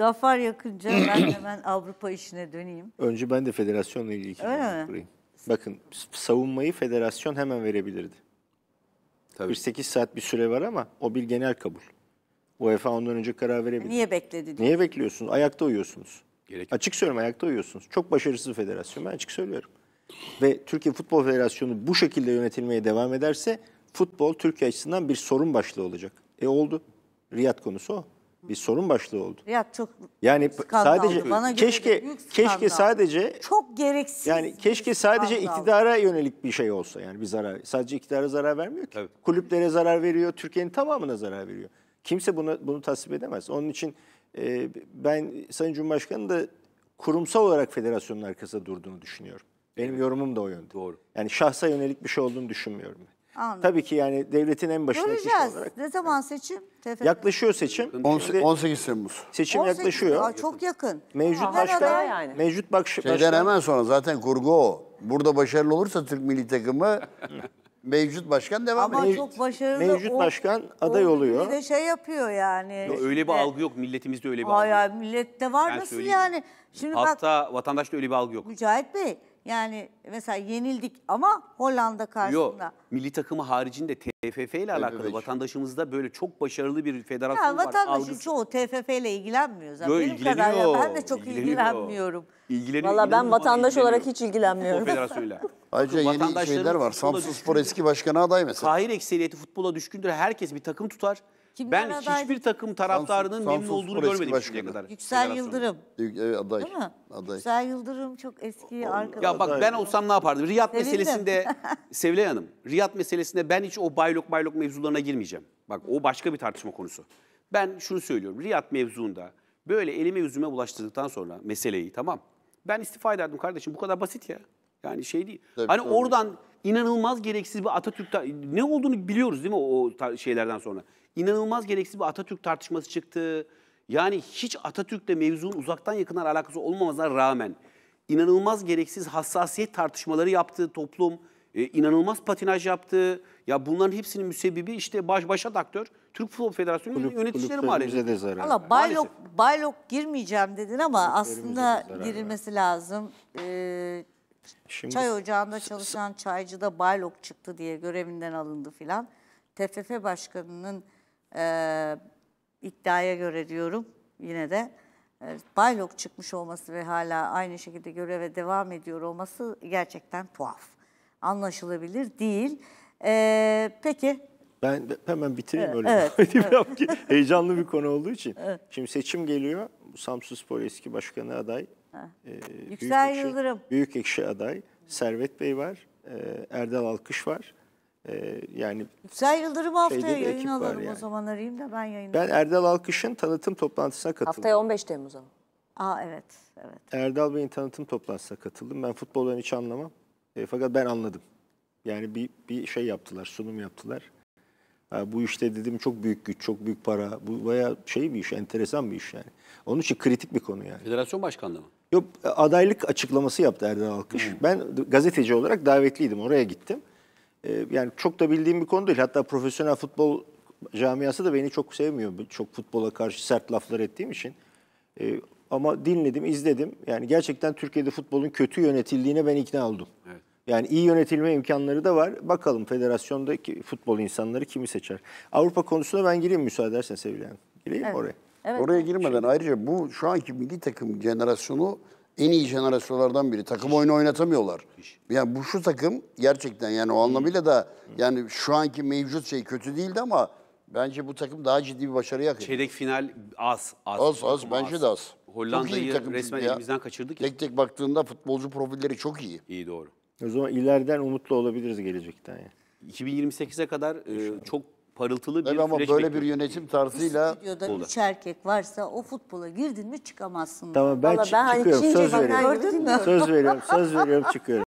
Gafar yakınca ben hemen Avrupa işine döneyim. Önce ben de federasyonla ilgili Öyle kurayım. Bakın savunmayı federasyon hemen verebilirdi. Tabii. 48 saat bir süre var ama o bir genel kabul. UEFA ondan önce karar verebilir. Niye bekledi? Niye bekliyorsunuz? Ayakta uyuyorsunuz. Gerek. Açık söylüyorum ayakta uyuyorsunuz. Çok başarısız federasyon ben açık söylüyorum. Ve Türkiye Futbol Federasyonu bu şekilde yönetilmeye devam ederse futbol Türkiye açısından bir sorun başlığı olacak. E oldu. Riyad konusu o bir sorun başlığı oldu. Ya çok yani sadece Bana keşke keşke sadece çok gereksiz. Yani keşke sadece skandal. iktidara yönelik bir şey olsa yani bir zarar. Sadece iktidara zarar vermiyor ki. Evet. Kulüplere zarar veriyor, Türkiye'nin tamamına zarar veriyor. Kimse bunu bunu tasvip edemez. Onun için e, ben Sayın Cumhurbaşkanı da kurumsal olarak federasyonun arkasında durduğunu düşünüyorum. Benim evet. yorumum da o yönde. Doğru. Yani şahsa yönelik bir şey olduğunu düşünmüyorum ben. Anladım. Tabii ki yani devletin en başındaki Göreceğiz. olarak. Ne zaman seçim? TFF. Yaklaşıyor seçim. 18, 18 Temmuz. Seçim 18, yaklaşıyor. Aa, çok yakın. Mevcut başta. Yani. Mevcut baş, Şeyden başkan. hemen sonra zaten kurgu o. Burada başarılı olursa Türk milli takımı Mevcut başkan devam Ama ediyor. çok başarılı. Mevcut o- başkan aday oluyor. Bir de şey yapıyor yani. Yo, öyle bir algı yok. Milletimizde öyle bir Hayır algı hayır, yok. millette var Ben nasıl yani? Şimdi bak Hatta vatandaşta öyle bir algı yok. Mücahit Bey yani mesela yenildik ama Hollanda Yok. karşısında. Milli takımı haricinde TFF ile alakalı evet. vatandaşımızda böyle çok başarılı bir federasyon Ya var. vatandaşın algısı. çoğu TFF ile ilgilenmiyor zaten. Yo, Benim kadar ya ben de çok ilgileniyor. ilgilenmiyorum. İlgileniyor. Valla ben vatandaş olarak ilgileniyor hiç O ilgilenmiyorum. federasyonla. Ayrıca yeni şeyler var. Samsun Spor eski başkanı aday mesela. Kahir ekseriyeti futbola düşkündür. Herkes bir takım tutar. Kimler ben aday? hiçbir takım taraftarının Samsun, memnun Samsun olduğunu Spor görmedim şimdiye kadar. Yüksel Yıldırım. Evet aday. Değil mi? Aday. Yüksel Yıldırım çok eski arkadaş. Ya bak ben olsam ne yapardım? Riyad Sevindim. meselesinde Sevilay Hanım, Riyad meselesinde ben hiç o baylok baylok mevzularına girmeyeceğim. Bak o başka bir tartışma konusu. Ben şunu söylüyorum. Riyad mevzuunda böyle elime yüzüme bulaştırdıktan sonra meseleyi tamam. Ben istifa ederdim kardeşim. Bu kadar basit ya. Yani şey değil. Tabii, hani tabii. oradan inanılmaz gereksiz bir Atatürk ne olduğunu biliyoruz değil mi o şeylerden sonra. İnanılmaz gereksiz bir Atatürk tartışması çıktı. Yani hiç Atatürk'le mevzunun uzaktan yakından alakası olmamasına rağmen inanılmaz gereksiz hassasiyet tartışmaları yaptı toplum. E, inanılmaz patinaj yaptı. Ya bunların hepsinin müsebbibi işte baş başa aktör Türk Futbol Federasyonu kulüp, yöneticileri maalesef. Allah baylok, baylok girmeyeceğim dedin ama aslında girilmesi lazım. Ee, Şimdi, Çay ocağında çalışan çaycı da baylok çıktı diye görevinden alındı filan. TFF Başkanı'nın e, iddiaya göre diyorum yine de e, baylok çıkmış olması ve hala aynı şekilde göreve devam ediyor olması gerçekten tuhaf. Anlaşılabilir değil. E, peki ben hemen bitireyim evet, öyle. Evet, evet. Heyecanlı bir konu olduğu için. Evet. Şimdi seçim geliyor. Samsun Spor eski başkanı aday. E, Yüksel büyük Yıldırım. Ekşi, büyük ekşi aday. Servet Bey var. E, Erdal Alkış var. E, yani Yüksel Yıldırım haftaya şeyde yayın alalım yani. o zaman arayayım da ben yayın. Ben Erdal Alkış'ın tanıtım toplantısına katıldım. Haftaya 15 Temmuz'a mı? Aa evet. evet. Erdal Bey'in tanıtım toplantısına katıldım. Ben futboldan hiç anlamam. E, fakat ben anladım. Yani bir, bir şey yaptılar, sunum yaptılar bu işte dedim çok büyük güç, çok büyük para. Bu bayağı şey bir iş, enteresan bir iş yani. Onun için kritik bir konu yani. Federasyon başkanlığı mı? Yok, adaylık açıklaması yaptı Erdoğan Alkış. Hmm. Ben gazeteci olarak davetliydim, oraya gittim. Ee, yani çok da bildiğim bir konu değil. Hatta profesyonel futbol camiası da beni çok sevmiyor. Çok futbola karşı sert laflar ettiğim için. Ee, ama dinledim, izledim. Yani gerçekten Türkiye'de futbolun kötü yönetildiğine ben ikna oldum. Yani iyi yönetilme imkanları da var. Bakalım federasyondaki futbol insanları kimi seçer. Avrupa konusuna ben gireyim müsaade edersen Sevil Hanım. Gireyim evet. oraya. Evet. Oraya girmeden ayrıca bu şu anki milli takım jenerasyonu en iyi jenerasyonlardan biri. Takım oyunu oynatamıyorlar. Yani bu şu takım gerçekten yani o anlamıyla da yani şu anki mevcut şey kötü değildi ama bence bu takım daha ciddi bir başarı hak Çeyrek final az. Az az, az bence az. de az. Hollanda'yı resmen elimizden kaçırdık. Ya. Tek tek baktığında futbolcu profilleri çok iyi. İyi doğru. O zaman ileriden umutlu olabiliriz gelecekten yani. 2028'e kadar e, çok parıltılı bir Tabii ama böyle bir yönetim tarzıyla Stüdyoda Olur. üç erkek varsa o futbola girdin mi çıkamazsın. Tamam ben, ben hani çıkıyorum söz veriyorum. Söz veriyorum söz veriyorum çıkıyorum.